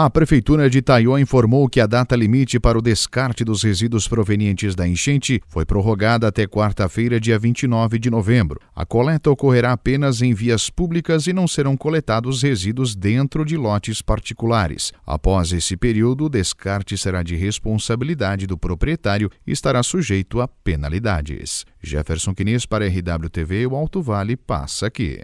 A Prefeitura de Taió informou que a data limite para o descarte dos resíduos provenientes da enchente foi prorrogada até quarta-feira, dia 29 de novembro. A coleta ocorrerá apenas em vias públicas e não serão coletados resíduos dentro de lotes particulares. Após esse período, o descarte será de responsabilidade do proprietário e estará sujeito a penalidades. Jefferson Quiniz para RWTV, o Alto Vale passa aqui.